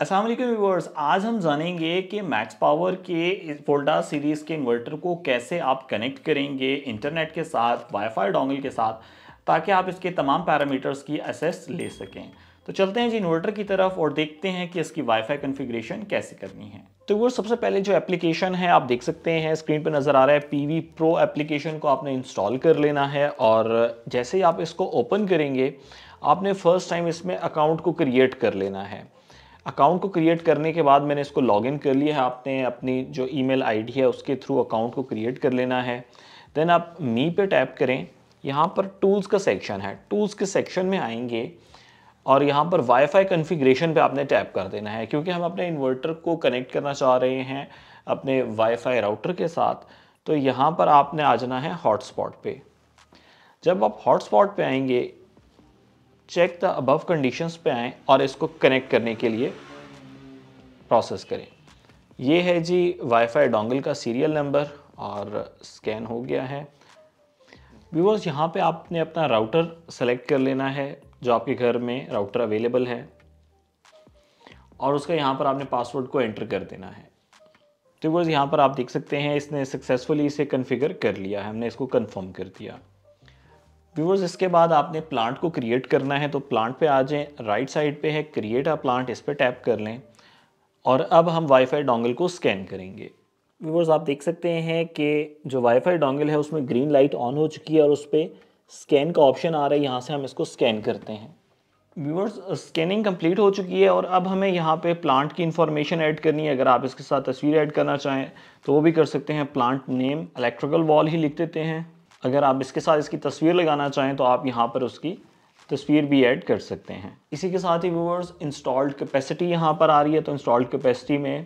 Aslam viewers आज हम जानेंगे कि मैक्स पावर के इस वोल्टा सीरीज़ के इन्वर्टर को कैसे आप कनेक्ट करेंगे इंटरनेट के साथ वाईफाई डोंगल के साथ ताकि आप इसके तमाम पैरामीटर्स की असेस ले सकें तो चलते हैं जी इन्वर्टर की तरफ और देखते हैं कि इसकी वाईफाई कॉन्फ़िगरेशन कैसे करनी है तो वो सबसे पहले जो एप्लीकेशन है आप देख सकते हैं स्क्रीन पर नज़र आ रहा है पी प्रो एप्लीकेशन को आपने इंस्टॉल कर लेना है और जैसे ही आप इसको ओपन करेंगे आपने फ़र्स्ट टाइम इसमें अकाउंट को क्रिएट कर लेना है अकाउंट को क्रिएट करने के बाद मैंने इसको लॉगिन कर लिया है आपने अपनी जो ईमेल आईडी है उसके थ्रू अकाउंट को क्रिएट कर लेना है देन आप मी पे टैप करें यहाँ पर टूल्स का सेक्शन है टूल्स के सेक्शन में आएंगे और यहाँ पर वाईफाई कॉन्फ़िगरेशन पे आपने टैप कर देना है क्योंकि हम अपने इन्वर्टर को कनेक्ट करना चाह रहे हैं अपने वाईफाई राउटर के साथ तो यहाँ पर आपने आ जाना है हॉटस्पॉट पे जब आप हॉटस्पॉट पे आएंगे चेक द अबव कंडीशंस पे आएँ और इसको कनेक्ट करने के लिए प्रोसेस करें ये है जी वाईफाई डोंगल का सीरियल नंबर और स्कैन हो गया है व्यूवर्स यहाँ पे आपने अपना राउटर सेलेक्ट कर लेना है जो आपके घर में राउटर अवेलेबल है और उसका यहाँ पर आपने पासवर्ड को एंटर कर देना है तो व्यूवर्स यहाँ पर आप देख सकते हैं इसने सक्सेसफुली इसे कन्फिगर कर लिया है हमने इसको कन्फर्म कर दिया व्यूवर्स इसके बाद आपने प्लांट को क्रिएट करना है तो प्लांट पे आ जाएं राइट साइड पे है क्रिएट आ प्लांट इस पर टैप कर लें और अब हम वाईफाई डोंगल को स्कैन करेंगे व्यूवर्स आप देख सकते हैं कि जो वाईफाई डोंगल है उसमें ग्रीन लाइट ऑन हो चुकी है और उस पर स्कैन का ऑप्शन आ रहा है यहाँ से हम इसको स्कैन करते हैं व्यूवर्स स्कैनिंग कंप्लीट हो चुकी है और अब हमें यहाँ पे प्लांट की इन्फॉर्मेशन ऐड करनी है अगर आप इसके साथ तस्वीर ऐड करना चाहें तो वो भी कर सकते हैं प्लांट नेम इलेक्ट्रिकल वॉल ही लिख देते हैं अगर आप इसके साथ इसकी तस्वीर लगाना चाहें तो आप यहाँ पर उसकी तस्वीर भी ऐड कर सकते हैं इसी के साथ ही व्यूवर्स इंस्टॉल्ड कैपेसिटी यहाँ पर आ रही है तो इंस्टॉल्ड कैपेसिटी में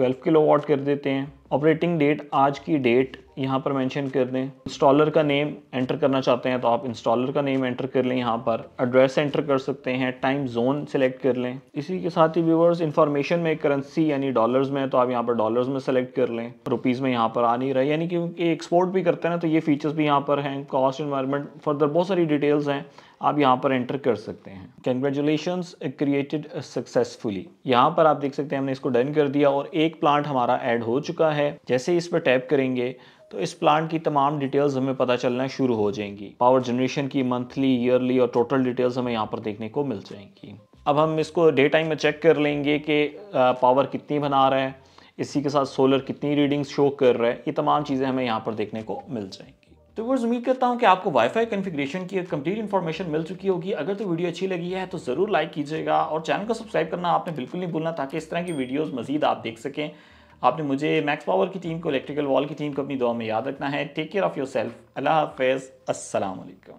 12 किलोवाट कर देते हैं ऑपरेटिंग डेट आज की डेट यहाँ पर मेंशन कर दें इंस्टॉलर का नेम एंटर करना चाहते हैं तो आप इंस्टॉलर का नेम एंटर कर लें यहाँ पर एड्रेस एंटर कर सकते हैं टाइम जोन सेलेक्ट कर लें इसी के साथ ही व्यूवर्स इंफॉर्मेशन में करेंसी यानी डॉलर्स में तो आप यहाँ पर डॉलर्स में सेलेक्ट कर लें रुपीज़ में यहाँ पर आ नहीं रहा यानी क्योंकि एक्सपोर्ट भी करते हैं ना तो ये फीचर्स भी यहाँ पर हैं कॉस्ट इन्वायरमेंट फर्दर बहुत सारी डिटेल्स हैं आप यहाँ पर एंटर कर सकते हैं कंग्रेचुलेशन क्रिएटेड सक्सेसफुली यहाँ पर आप देख सकते हैं हमने इसको डन कर दिया और एक प्लांट हमारा ऐड हो चुका है है जैसे इस पर टैप करेंगे तो इस प्लांट की तमाम डिटेल्स हमें पता चलना शुरू हो जाएंगी पावर जनरेशन की मंथली ईयरली और टोटल डिटेल्स हमें यहाँ पर देखने को मिल जाएंगी अब हम इसको डे टाइम में चेक कर लेंगे कि पावर कितनी बना रहा है इसी के साथ सोलर कितनी रीडिंग्स शो कर रहा है ये तमाम चीज़ें हमें यहाँ पर देखने को मिल जाएंगी तो वो उम्मीद करता हूँ कि आपको वाईफाई कॉन्फ़िगरेशन की कंप्लीट इन्फॉर्मेशन मिल चुकी होगी अगर तो वीडियो अच्छी लगी है तो ज़रूर लाइक कीजिएगा और चैनल को सब्सक्राइब करना आपने बिल्कुल नहीं भूलना ताकि इस तरह की वीडियोज़ मजीद आप देख सकें आपने मुझे मैक्स पावर की टीम को इलेक्ट्रिकल वॉल की टीम को अपनी दुआ में याद रखना है take care of yourself Allah हाफ़ असलकम